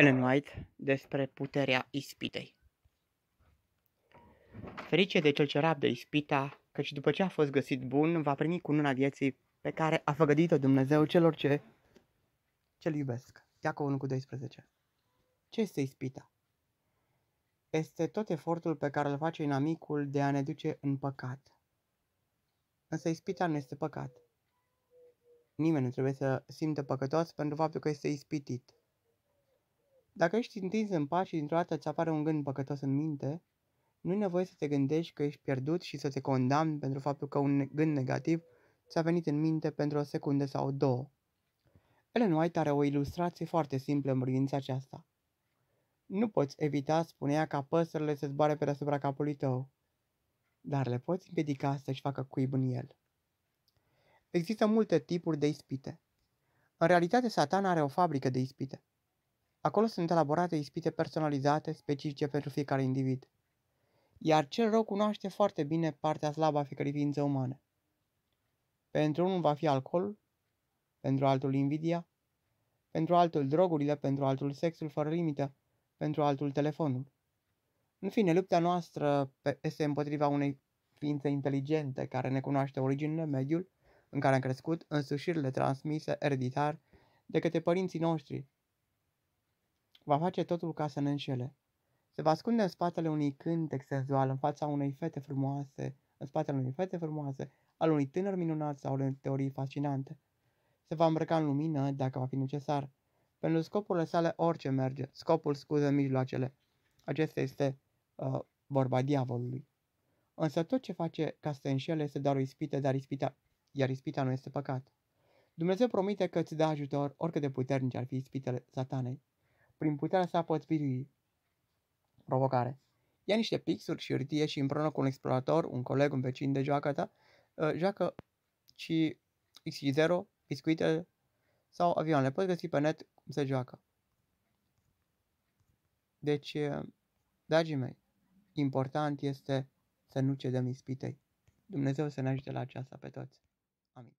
Ellen White despre puterea ispitei. Ferice de cel ce rabdă ispita, căci după ce a fost găsit bun, va primi cununa vieții pe care a făgădit-o Dumnezeu celor ce ce iubesc. Iacov 1 cu 12 Ce este ispita? Este tot efortul pe care îl face inamicul de a ne duce în păcat. Însă ispita nu este păcat. Nimeni nu trebuie să simte păcătos pentru faptul că este ispitit dacă ești întins în pat și dintr-o dată îți apare un gând păcătos în minte, nu e nevoie să te gândești că ești pierdut și să te condamni pentru faptul că un gând negativ ți-a venit în minte pentru o secundă sau două. Ellen White are o ilustrație foarte simplă în privința aceasta. Nu poți evita, spunea, ca păsările să zboare pe deasupra capului tău, dar le poți împiedica să-și facă cuib în el. Există multe tipuri de ispite. În realitate, satan are o fabrică de ispite. Acolo sunt elaborate ispite personalizate, specifice pentru fiecare individ. Iar cel rău cunoaște foarte bine partea slabă a fiecărei ființe umane. Pentru unul va fi alcool, pentru altul invidia, pentru altul drogurile, pentru altul sexul fără limită, pentru altul telefonul. În fine, lupta noastră este împotriva unei ființe inteligente care ne cunoaște originile, mediul în care am crescut, însușirile transmise ereditar de către părinții noștri, va face totul ca să ne înșele. Se va ascunde în spatele unui cântec senzual, în fața unei fete frumoase, în spatele unei fete frumoase, al unui tânăr minunat sau unei teorii fascinante. Se va îmbrăca în lumină, dacă va fi necesar. Pentru scopurile sale orice merge, scopul scuză mijloacele. Acesta este uh, vorba diavolului. Însă tot ce face ca să te înșele este doar o ispită, dar ispita, iar ispita nu este păcat. Dumnezeu promite că îți dă ajutor oricât de puternici ar fi ispitele satanei prin puterea sa potrivii. Provocare. Ia niște pixuri și hârtie și împreună cu un explorator, un coleg, un vecin de joacă ta, uh, joacă și X0, biscuite sau avioane. Poți găsi pe net cum se joacă. Deci, uh, dragii mei, important este să nu cedem ispitei. Dumnezeu să ne ajute la aceasta pe toți. Amin.